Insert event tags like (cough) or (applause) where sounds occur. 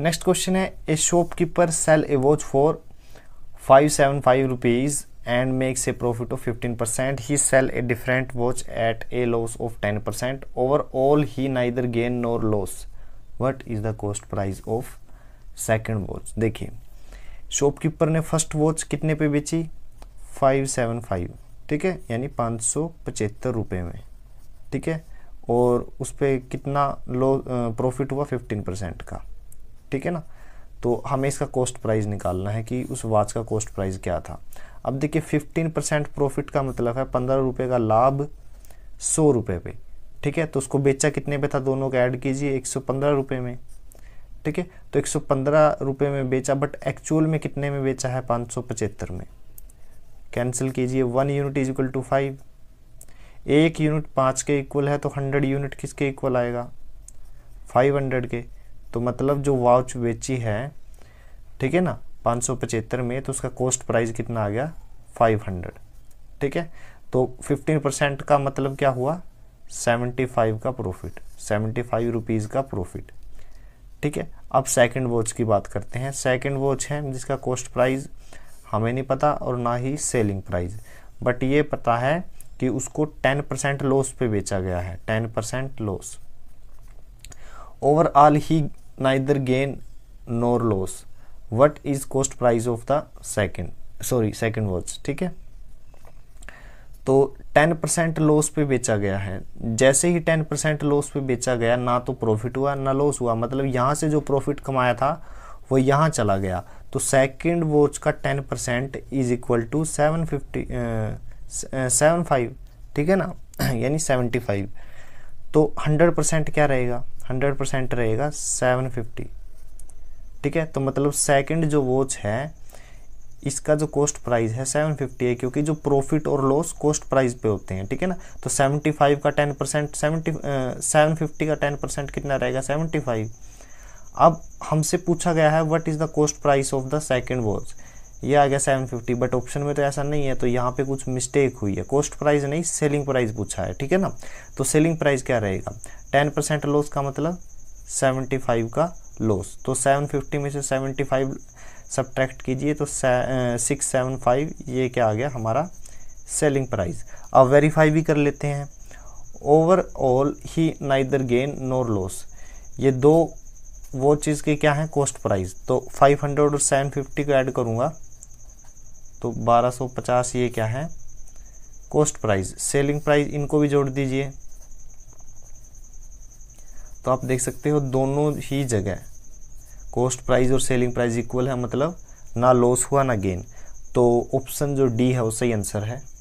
next question है a shopkeeper sell a watch for five seven five rupees and makes a profit of fifteen percent he sell a different watch at a loss of ten percent overall he neither gain nor loss what is the cost price of second watch देखिए shopkeeper ने first watch कितने पे बेची five seven five ठीक है यानी पाँच सौ पचहत्तर रुपये में ठीक है और उस पर कितना लो प्रॉफिट हुआ फिफ्टीन परसेंट का ठीक है ना तो हमें इसका कॉस्ट प्राइस निकालना है कि उस वॉच का कॉस्ट प्राइस क्या था अब देखिए फिफ्टीन परसेंट प्रॉफिट का मतलब है पंद्रह रुपये का लाभ सौ रुपये पे ठीक है तो उसको बेचा कितने पे था दोनों का ऐड कीजिए एक सौ पंद्रह में ठीक है तो एक सौ पंद्रह में बेचा बट एक्चुअल में कितने में बेचा है पाँच सौ पचहत्तर में कैंसिल कीजिए one unit is equal to five एक यूनिट पाँच के इक्वल है तो हंड्रेड यूनिट किसके इक्वल आएगा फाइव हंड्रेड के तो मतलब जो वाउच बेची है ठीक है ना पाँच सौ पचहत्तर में तो उसका कॉस्ट प्राइस कितना आ गया फाइव हंड्रेड ठीक है तो फिफ्टीन परसेंट का मतलब क्या हुआ सेवेंटी फाइव का प्रॉफिट सेवेंटी फाइव रुपीज़ का प्रॉफिट ठीक है अब सेकंड वॉच की बात करते हैं सेकंड वॉच है जिसका कॉस्ट प्राइस हमें नहीं पता और ना ही सेलिंग प्राइस बट ये पता है कि उसको टेन परसेंट लॉस पे बेचा गया है ten percent loss overall he neither gain nor loss what is cost price of the second sorry second words ठीक है तो 10 परसेंट लॉस पे बेचा गया है जैसे ही 10 परसेंट लॉस पे बेचा गया ना तो प्रॉफिट हुआ ना लॉस हुआ मतलब यहाँ से जो प्रॉफिट कमाया था वो यहाँ चला गया तो सेकेंड वॉच का 10 परसेंट is equal to seven fifty seven five ठीक है ना (clears throat) यानी सेवेंटी फाइव तो हंड्रेड परसेंट क्या रहेगा हंड्रेड परसेंट रहेगा सेवन फिफ्टी ठीक है तो मतलब सेकंड जो वॉच है इसका जो कॉस्ट प्राइस है सेवन फिफ्टी है क्योंकि जो प्रॉफिट और लॉस कॉस्ट प्राइस पे होते हैं ठीक है ना तो सेवेंटी फाइव का ten percent seventy seven fifty का टेन परसेंट कितना रहेगा सेवेंटी फाइव अब हमसे पूछा गया है what is the cost price of the second watch ये आ गया सेवन फिफ्टी बट ऑप्शन में तो ऐसा नहीं है तो यहाँ पे कुछ मिस्टेक हुई है कॉस्ट प्राइस नहीं सेलिंग प्राइस पूछा है ठीक है ना तो सेलिंग प्राइस क्या रहेगा टेन परसेंट लॉस का मतलब सेवनटी फाइव का लॉस तो सेवन फिफ्टी में से सेवनटी फाइव सब्ट्रैक्ट कीजिए तो सिक्स सेवन फाइव ये क्या आ गया हमारा सेलिंग प्राइस अब वेरीफाई भी कर लेते हैं overall he neither gain nor loss ये दो वो चीज़ के क्या है कॉस्ट प्राइस तो 500 और 750 को ऐड करूँगा तो 1250 ये क्या है कॉस्ट प्राइस सेलिंग प्राइस इनको भी जोड़ दीजिए तो आप देख सकते हो दोनों ही जगह कॉस्ट प्राइस और सेलिंग प्राइस इक्वल है मतलब ना लॉस हुआ ना गेन तो ऑप्शन जो डी है वो सही आंसर है